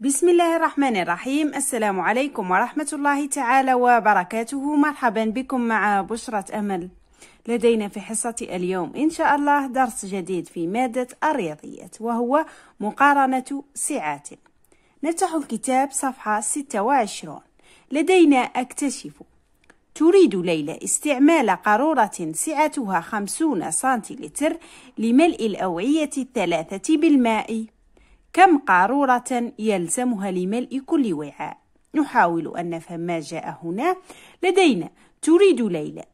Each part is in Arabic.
بسم الله الرحمن الرحيم السلام عليكم ورحمة الله تعالى وبركاته مرحبا بكم مع بشرة أمل لدينا في حصة اليوم إن شاء الله درس جديد في مادة الرياضيات وهو مقارنة سعات نفتح الكتاب صفحة 26 لدينا أكتشف تريد ليلى استعمال قارورة سعتها 50 سنتيلتر لملء الأوعية الثلاثة بالماء كم قارورة يلزمها لملء كل وعاء نحاول أن نفهم ما جاء هنا لدينا تريد ليلى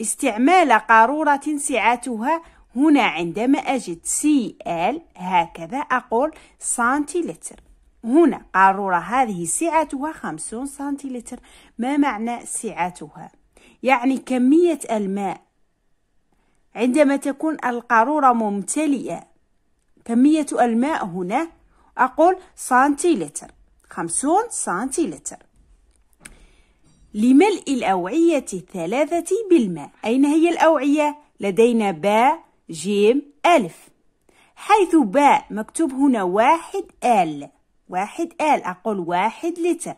استعمال قارورة سعتها هنا عندما أجد سي ال هكذا أقول سنتيلتر هنا قارورة هذه سعتها خمسون سنتيلتر ما معنى سعتها؟ يعني كمية الماء عندما تكون القارورة ممتلئة كمية الماء هنا أقول سنتيلتر خمسون سنتيلتر لملء الأوعية الثلاثة بالماء أين هي الأوعية؟ لدينا باء جيم ألف حيث باء مكتوب هنا واحد آل واحد آل أقول واحد لتر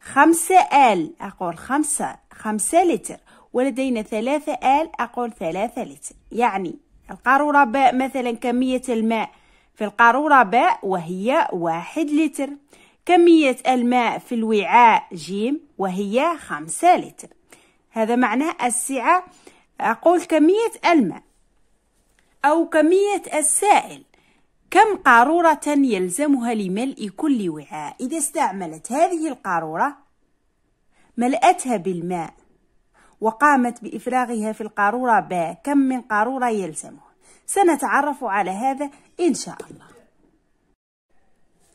خمسة آل أقول خمسة خمسة لتر ولدينا ثلاثة آل أقول ثلاثة لتر يعني القارورة باء مثلا كمية الماء في القارورة باء وهي واحد لتر كمية الماء في الوعاء جيم وهي خمسة لتر هذا معناه السعة أقول كمية الماء أو كمية السائل كم قارورة يلزمها لملء كل وعاء إذا استعملت هذه القارورة ملأتها بالماء وقامت بإفراغها في القارورة ب كم من قارورة يلزمه سنتعرف على هذا إن شاء الله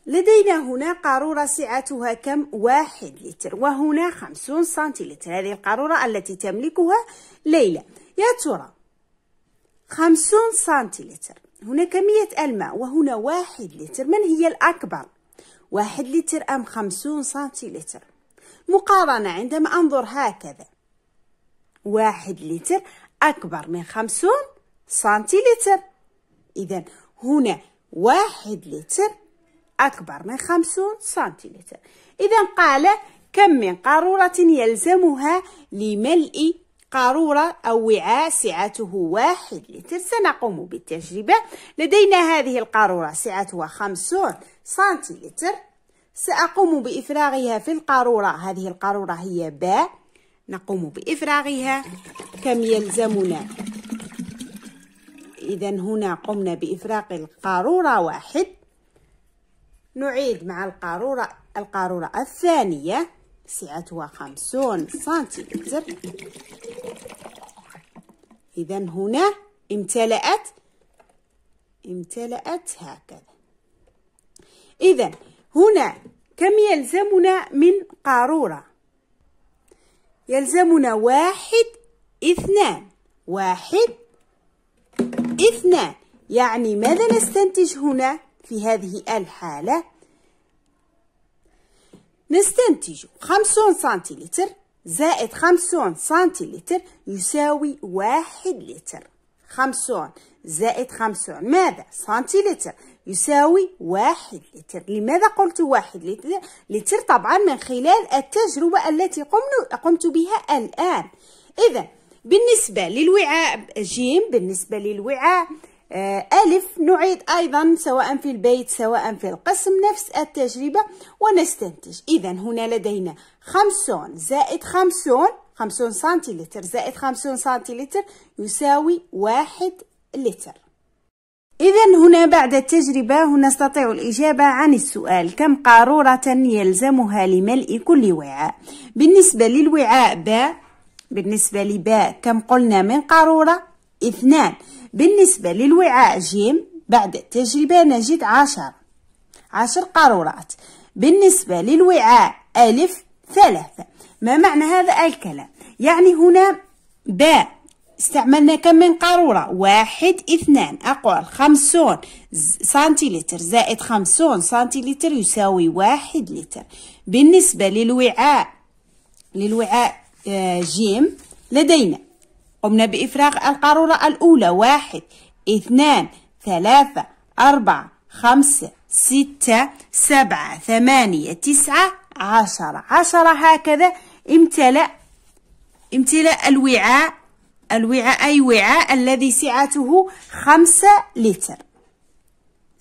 لدينا هنا قارورة سعتها كم؟ واحد لتر وهنا خمسون سنتيلتر هذه القارورة التي تملكها ليلى يا ترى خمسون سنتيلتر هنا كمية الماء وهنا واحد لتر من هي الأكبر؟ واحد لتر أم خمسون سنتيلتر؟ مقارنة عندما أنظر هكذا واحد لتر أكبر من خمسون سنتيلتر إذا هنا واحد لتر أكبر من خمسون سنتيلتر إذا قال كم من قارورة يلزمها لملء قارورة أو وعاء سعته واحد لتر سنقوم بالتجربة لدينا هذه القارورة سعتها خمسون سنتيلتر سأقوم بإفراغها في القارورة هذه القارورة هي باء نقوم بإفراغها كم يلزمنا إذا هنا قمنا بإفراغ القارورة واحد نعيد مع القارورة القارورة الثانية سعتها خمسون سنتيمتر إذا هنا امتلأت امتلأت هكذا إذا هنا كم يلزمنا من قارورة يلزمنا واحد اثنان واحد اثنان يعني ماذا نستنتج هنا في هذه الحالة؟ نستنتج خمسون سنتيلتر زائد خمسون سنتيلتر يساوي واحد لتر خمسون زائد خمسون ماذا؟ سنتيلتر يساوي واحد لتر لماذا قلت واحد لتر طبعا من خلال التجربة التي قمت بها الآن إذا بالنسبة للوعاء جيم بالنسبة للوعاء آه، ألف نعيد أيضا سواء في البيت سواء في القسم نفس التجربة ونستنتج إذا هنا لدينا خمسون زائد خمسون خمسون سنتيلتر زائد خمسون سنتيلتر يساوي واحد لتر إذا هنا بعد التجربة نستطيع الإجابة عن السؤال كم قارورة يلزمها لملء كل وعاء بالنسبة للوعاء باء بالنسبة لباء كم قلنا من قارورة اثنان بالنسبة للوعاء جيم بعد التجربة نجد عشر عشر قارورات بالنسبة للوعاء ألف ثلاثة ما معنى هذا الكلام يعني هنا باء استعملنا كم من قارورة واحد اثنان أقول خمسون سنتيلتر زائد خمسون سنتيلتر يساوي واحد لتر بالنسبة للوعاء للوعاء آه، جيم لدينا قمنا بإفراغ القارورة الأولى واحد اثنان ثلاثة أربعة خمسة ستة سبعة ثمانية تسعة عشرة عشرة هكذا امتلأ امتلاء الوعاء الوعاء أي وعاء الذي سعته خمسة لتر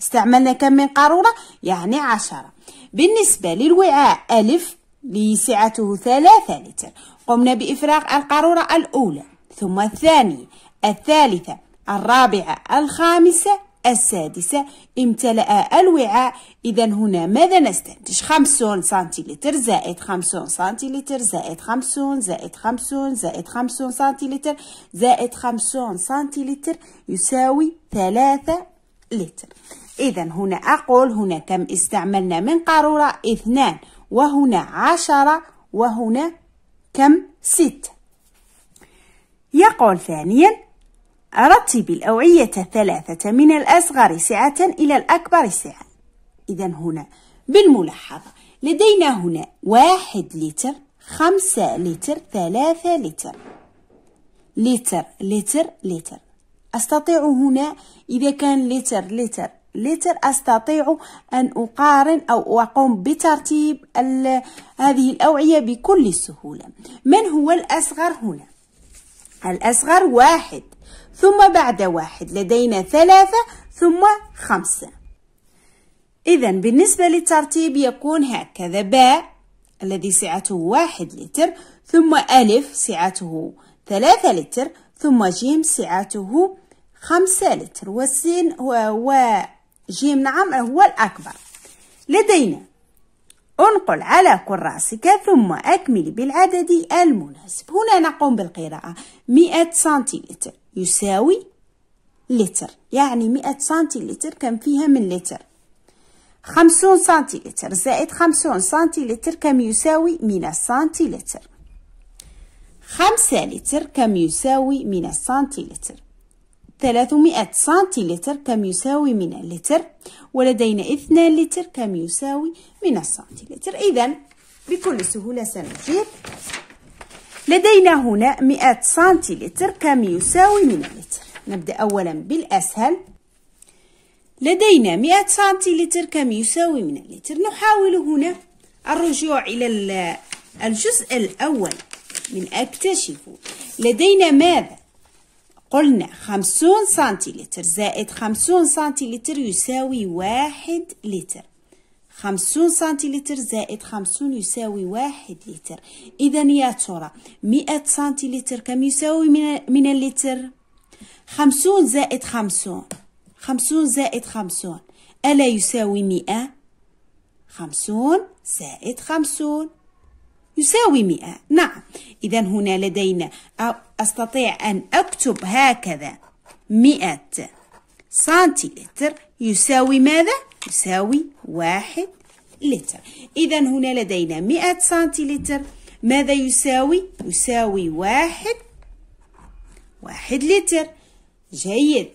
استعملنا كم من قارورة يعني عشرة بالنسبة للوعاء ألف لسعته ثلاثة لتر قمنا بإفراغ القارورة الأولى ثم الثانية الثالثة الرابعة الخامسة السادسة امتلأ الوعاء إذا هنا ماذا نستنتج خمسون سنتيلتر زائد خمسون سنتيلتر زائد خمسون زائد خمسون زائد خمسون سنتيلتر زائد خمسون سنتيلتر يساوي ثلاثة لتر إذا هنا أقول هنا كم استعملنا من قارورة اثنان وهنا عشرة وهنا كم ستة يقول ثانيا رتب الأوعية الثلاثة من الأصغر سعة إلى الأكبر سعة إذا هنا بالملاحظة لدينا هنا واحد لتر خمسة لتر ثلاثة لتر لتر لتر لتر أستطيع هنا إذا كان لتر لتر لتر أستطيع أن أقارن أو أقوم بترتيب هذه الأوعية بكل سهولة من هو الأصغر هنا؟ الأصغر واحد ثم بعد واحد لدينا ثلاثة ثم خمسة إذا بالنسبة للترتيب يكون هكذا باء الذي سعته واحد لتر ثم ألف سعته ثلاثة لتر ثم جيم سعته خمسة لتر والسين وجيم نعم هو الأكبر لدينا انقل على كراسك ثم أكمل بالعدد المناسب هنا نقوم بالقراءة مئة سنتيمتر يساوي لتر يعني مئة سنتي لتر كم فيها من لتر خمسون سنتي لتر زائد خمسون سنتي لتر كم يساوي من لتر خمسة لتر كم يساوي من لتر ثلاثمائة سنتي لتر كم يساوي من اللتر ولدينا اثنان لتر كم يساوي من لتر إذا بكل سهولة سنجيب لدينا هنا مئة سنتيلتر كم يساوي من اللتر نبدأ أولا بالأسهل لدينا مئة سنتيلتر كم يساوي من اللتر نحاول هنا الرجوع إلى الجزء الأول من أكتشف لدينا ماذا قلنا خمسون سنتيلتر زائد خمسون سنتيلتر يساوي واحد لتر خمسون سنتيلتر زائد خمسون يساوي واحد لتر إذا يا ترى مئة سنتيلتر كم يساوي من, من اللتر خمسون زائد خمسون خمسون زائد خمسون ألا يساوي مئة خمسون زائد خمسون يساوي مئة نعم إذا هنا لدينا أستطيع أن أكتب هكذا مئة سنتيلتر يساوي ماذا؟ تساوي واحد لتر إذا هنا لدينا مئة سنتيلتر ماذا يساوي؟ يساوي واحد واحد لتر جيد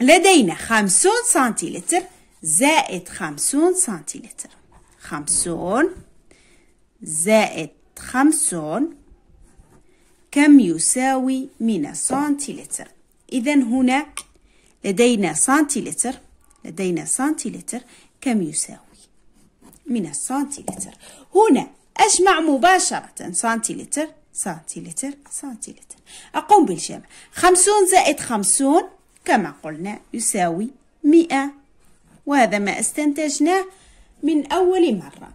لدينا خمسون سنتيلتر زائد خمسون سنتيلتر خمسون زائد خمسون كم يساوي من سنتيلتر إذا هنا لدينا سنتيلتر لدينا سنتيلتر كم يساوي من السنتيلتر هنا أجمع مباشرة سنتيلتر سنتيلتر سنتيلتر أقوم بالجمع خمسون زائد خمسون كما قلنا يساوي مئة وهذا ما استنتجناه من أول مرة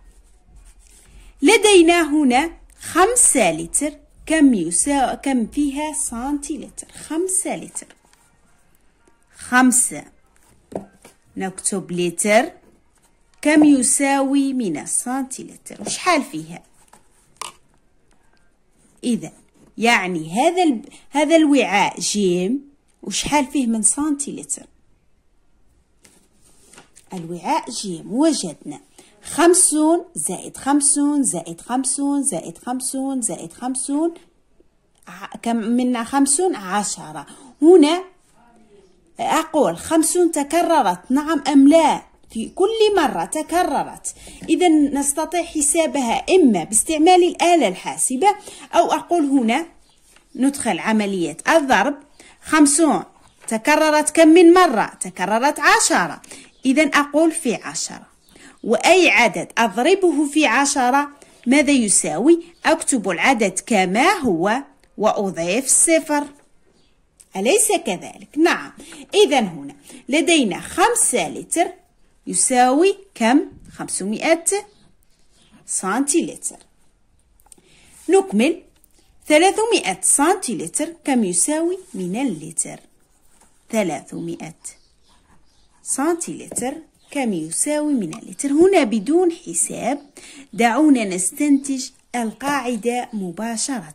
لدينا هنا خمسة لتر كم يساوي كم فيها سنتيلتر خمسة لتر خمسة نكتب لتر كم يساوي من السنتيلتر وشحال فيها إذا يعني هذا ال... هذا الوعاء جيم وشحال فيه من سنتيلتر الوعاء جيم وجدنا خمسون زائد خمسون زائد خمسون زائد خمسون زائد خمسون كم من خمسون عشرة هنا أقول خمسون تكررت نعم أم لا في كل مرة تكررت إذا نستطيع حسابها إما باستعمال الآلة الحاسبة أو أقول هنا ندخل عملية الضرب خمسون تكررت كم من مرة تكررت عشرة إذا أقول في عشرة وأي عدد أضربه في عشرة ماذا يساوي أكتب العدد كما هو وأضيف صفر أليس كذلك؟ نعم إذا هنا لدينا خمسة لتر يساوي كم؟ خمسمائة سنتيلتر نكمل ثلاثمائة سنتيلتر كم يساوي من اللتر؟ ثلاثمائة سنتيلتر كم يساوي من اللتر؟ هنا بدون حساب دعونا نستنتج القاعدة مباشرة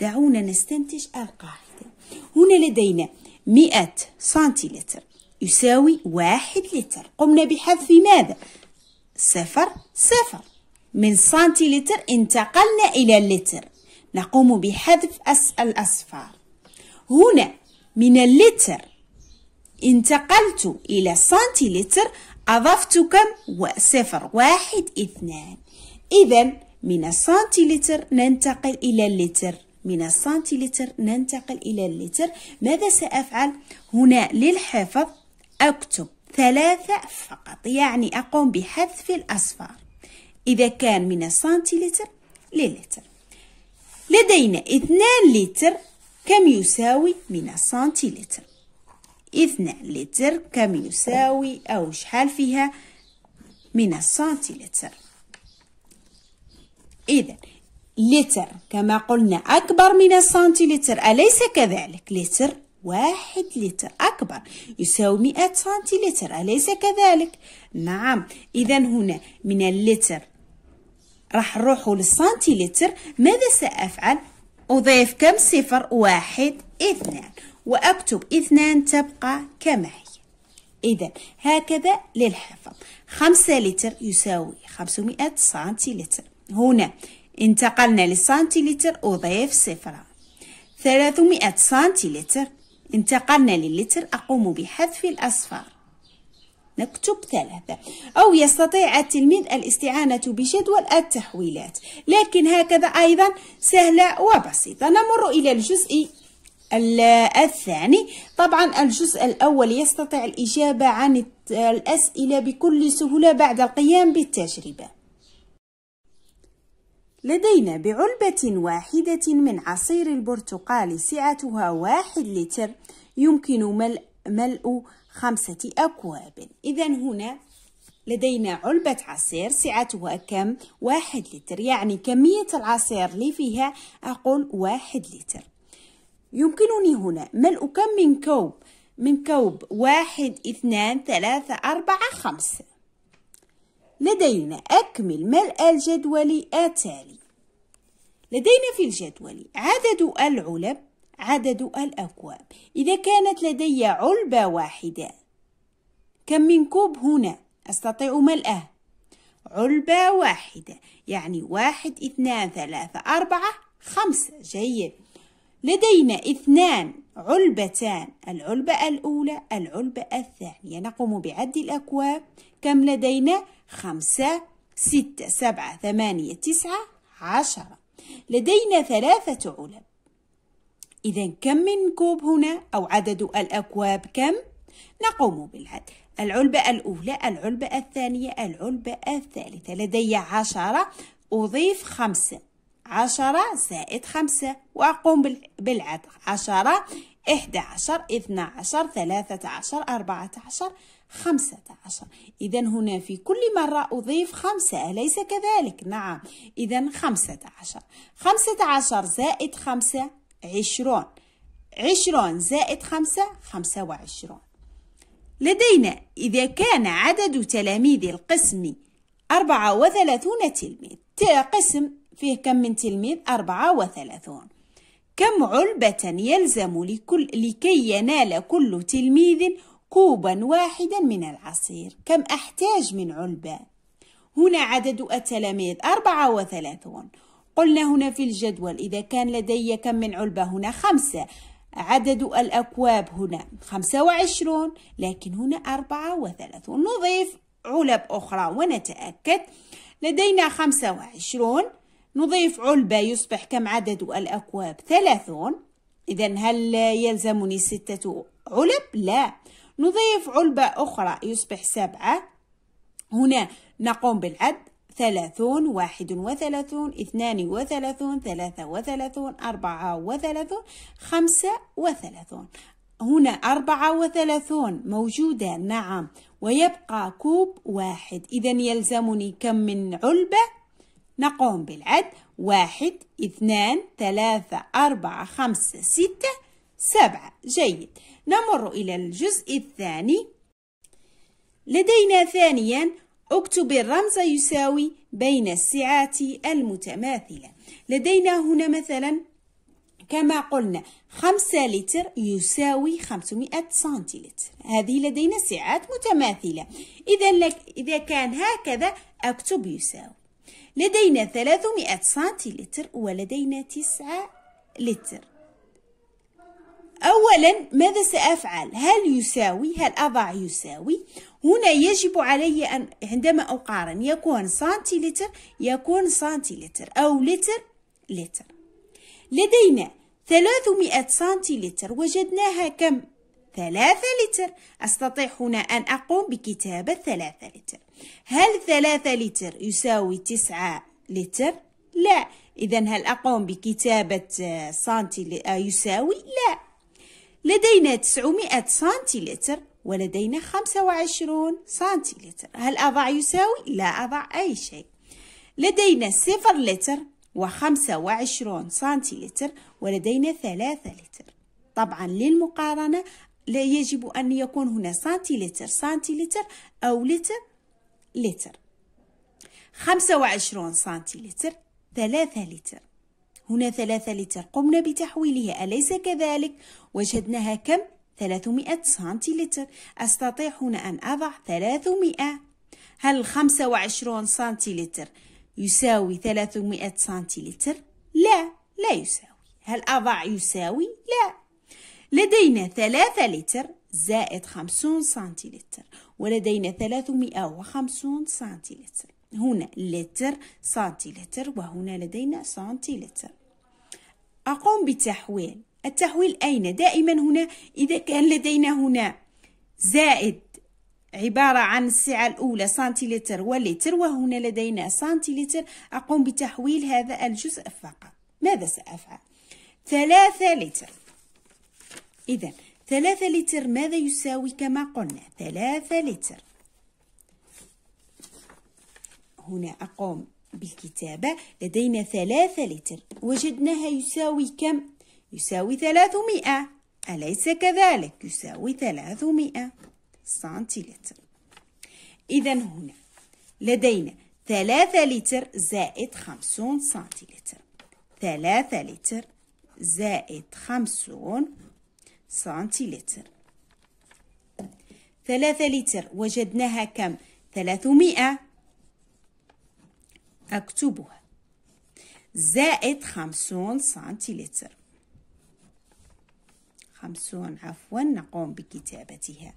دعونا نستنتج القاعدة هنا لدينا 100 سنتيلتر يساوي واحد لتر قمنا بحذف ماذا؟ صفر صفر من سنتيلتر انتقلنا إلى اللتر نقوم بحذف الأصفار هنا من اللتر انتقلت إلى سنتيلتر أضفت كم؟ صفر واحد اثنان إذا من السنتيلتر ننتقل إلى اللتر من السنتيلتر ننتقل إلى اللتر ماذا سأفعل هنا للحفظ أكتب ثلاثة فقط يعني أقوم بحذف الأصفار إذا كان من السنتيلتر للتر لدينا 2 لتر كم يساوي من السنتيلتر 2 لتر كم يساوي أو شحال فيها من السنتيلتر إذا لتر كما قلنا أكبر من السنتيلتر أليس كذلك؟ لتر واحد لتر أكبر يساوي مئة سنتيلتر أليس كذلك؟ نعم إذا هنا من اللتر راح نروحوا للسنتيلتر ماذا سأفعل؟ أضيف كم صفر واحد اثنان وأكتب اثنان تبقى كما هي إذا هكذا للحفظ خمسة لتر يساوي خمسمائة سنتيلتر هنا انتقلنا للسنتيلتر أضيف صفرة ثلاثمائة سنتيلتر انتقلنا للتر أقوم بحذف الأصفار نكتب ثلاثة أو يستطيع التلميذ الاستعانة بجدول التحويلات لكن هكذا أيضا سهلة وبسيطة نمر إلى الجزء الثاني طبعا الجزء الأول يستطيع الإجابة عن الأسئلة بكل سهولة بعد القيام بالتجربة لدينا بعلبة واحدة من عصير البرتقال سعتها واحد لتر يمكن ملء, ملء خمسة أكواب إذا هنا لدينا علبة عصير سعتها كم؟ واحد لتر يعني كمية العصير اللي فيها أقول واحد لتر يمكنني هنا ملء كم من كوب؟ من كوب واحد اثنان ثلاثة أربعة خمسة لدينا أكمل ملء الجدول التالي لدينا في الجدول عدد العلب عدد الأكواب إذا كانت لدي علبة واحدة كم من كوب هنا أستطيع ملأه علبة واحدة يعني واحد اثنان ثلاثة أربعة خمسة جيد لدينا اثنان علبتان العلبة الأولى العلبة الثانية نقوم بعد الأكواب كم لدينا خمسة ستة سبعة ثمانية تسعة عشرة لدينا ثلاثة علب إذا كم من كوب هنا أو عدد الأكواب كم؟ نقوم بالعد العلبة الأولى العلبة الثانية العلبة الثالثة لدي عشرة أضيف خمسة عشرة زائد خمسة وأقوم بالعد عشرة إحدى عشر اثنا عشر ثلاثة عشر أربعة عشر خمسة عشر إذا هنا في كل مرة أضيف خمسة أليس كذلك؟ نعم إذا خمسة عشر خمسة عشر زائد خمسة عشرون عشرون زائد خمسة خمسة وعشرون لدينا إذا كان عدد تلاميذ القسم أربعة وثلاثون تلميذ قسم فيه كم من تلميذ أربعة وثلاثون كم علبة يلزم لكل لكي ينال كل تلميذ كوبا واحدا من العصير كم أحتاج من علبة؟ هنا عدد التلاميذ أربعة وثلاثون قلنا هنا في الجدول إذا كان لدي كم من علبة هنا خمسة عدد الأكواب هنا خمسة وعشرون لكن هنا أربعة وثلاثون نضيف علب أخرى ونتأكد لدينا خمسة وعشرون نضيف علبة يصبح كم عدد الأكواب ثلاثون إذا هل يلزمني ستة علب؟ لا نضيف علبة أخرى يصبح سبعة هنا نقوم بالعد ثلاثون واحد وثلاثون اثنان وثلاثون ثلاثة وثلاثون أربعة وثلاثون خمسة وثلاثون هنا أربعة وثلاثون موجودة نعم ويبقى كوب واحد إذا يلزمني كم من علبة نقوم بالعد واحد اثنان ثلاثة أربعة خمسة ستة سبعة جيد نمر إلى الجزء الثاني لدينا ثانيا اكتب الرمز يساوي بين السعات المتماثلة لدينا هنا مثلا كما قلنا خمسة لتر يساوي 500 سنتيلتر هذه لدينا سعات متماثلة إذا إذا كان هكذا أكتب يساوي لدينا 300 سنتيلتر ولدينا 9 لتر أولا ماذا سأفعل هل يساوي هل أضع يساوي هنا يجب علي أن عندما أقارن يكون سنتيلتر يكون سنتيلتر أو لتر لتر لدينا 300 سنتيلتر وجدناها كم؟ 3 لتر أستطيع هنا أن أقوم بكتابة 3 لتر هل 3 لتر يساوي 9 لتر؟ لا إذا هل أقوم بكتابة سنتي آه، يساوي؟ لا لدينا 900 سنتيلتر ولدينا 25 سنتيلتر هل أضع يساوي؟ لا أضع أي شيء لدينا صفر لتر وخمسة وعشرون سنتيلتر ولدينا ثلاثة لتر طبعا للمقارنة لا يجب أن يكون هنا سنتيلتر سنتيلتر أو لتر لتر خمسة وعشرون سنتيلتر ثلاثة لتر هنا ثلاثة لتر قمنا بتحويلها أليس كذلك؟ وجدناها كم؟ 300 سنتيلتر أستطيع هنا أن أضع 300 هل 25 سنتيلتر يساوي 300 سنتيلتر؟ لا لا يساوي هل أضع يساوي؟ لا لدينا 3 لتر زائد 50 سنتيلتر ولدينا 350 سنتيلتر هنا لتر سنتيلتر وهنا لدينا سنتيلتر أقوم بتحويل التحويل أين دائما هنا إذا كان لدينا هنا زائد عبارة عن السعة الأولى سنتيلتر ولتر وهنا لدينا سنتيلتر أقوم بتحويل هذا الجزء فقط ماذا سأفعل؟ ثلاثة لتر إذا ثلاثة لتر ماذا يساوي كما قلنا ثلاثة لتر هنا أقوم بالكتابة لدينا ثلاثة لتر وجدناها يساوي كم يساوي ثلاثمائة أليس كذلك؟ يساوي ثلاثمائة سنتيلتر إذا هنا لدينا ثلاثة لتر زائد خمسون سنتيلتر ثلاثة لتر زائد خمسون سنتيلتر ثلاثة لتر وجدناها كم؟ ثلاثمائة أكتبها زائد خمسون سنتيلتر خمسون عفوا نقوم بكتابتها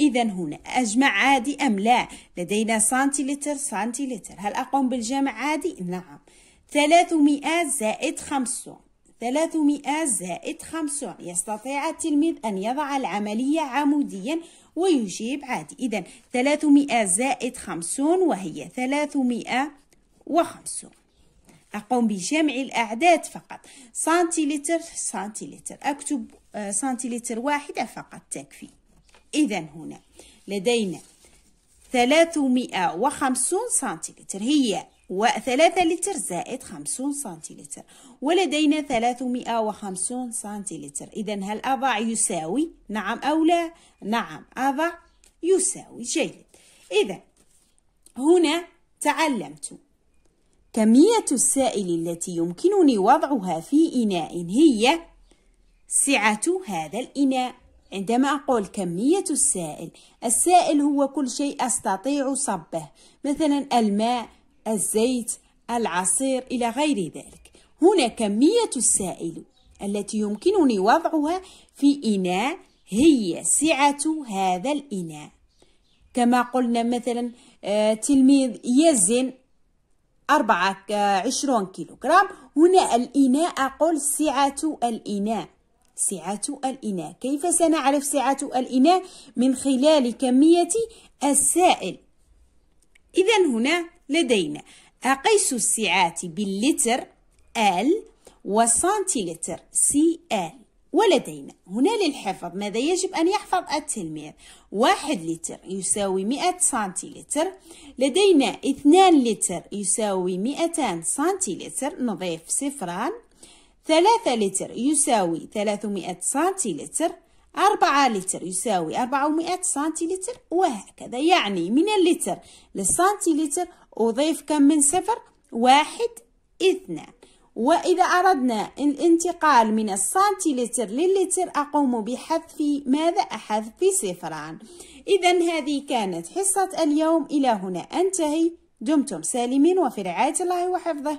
إذا هنا أجمع عادي أم لا لدينا سنتيلتر سنتيلتر هل أقوم بالجمع عادي؟ نعم ثلاثمائة زائد خمسون 300 زائد 50 يستطيع التلميذ أن يضع العملية عموديا ويجيب عادي إذا 300 زائد 50 وهي 350 أقوم بجمع الأعداد فقط سنتيلتر سنتيلتر أكتب آه، سنتيلتر واحدة فقط تكفي إذا هنا لدينا 350 سنتيلتر هي وثلاثة لتر زائد خمسون سنتيلتر ولدينا ثلاثمائة وخمسون سنتيلتر إذا هل أضع يساوي نعم أو لا نعم أضع يساوي جيد إذا هنا تعلمت كمية السائل التي يمكنني وضعها في إناء هي سعة هذا الإناء عندما أقول كمية السائل السائل هو كل شيء أستطيع صبه مثلا الماء الزيت العصير إلى غير ذلك هنا كمية السائل التي يمكنني وضعها في إناء هي سعة هذا الإناء كما قلنا مثلا آه، تلميذ يزن أربعة آه، عشرون كيلوغرام هنا الإناء أقول سعة الإناء سعة الإناء كيف سنعرف سعة الإناء من خلال كمية السائل إذا هنا لدينا أقيس السعات باللتر ال وسنتيلتر سي ال ولدينا هنا للحفظ ماذا يجب أن يحفظ التلميذ واحد لتر يساوي مئة سنتيلتر لدينا اثنان لتر يساوي مئتان سنتيلتر نضيف صفران ثلاثة لتر يساوي 300 سنتيلتر أربعة لتر يساوي 400 سنتيلتر وهكذا يعني من اللتر للسنتيلتر أضيف كم من صفر واحد اثنان وإذا أردنا الانتقال من السنتيلتر للتر أقوم بحذف ماذا؟ أحذف صفران إذا هذه كانت حصة اليوم إلى هنا أنتهي دمتم سالمين وفي رعاية الله وحفظه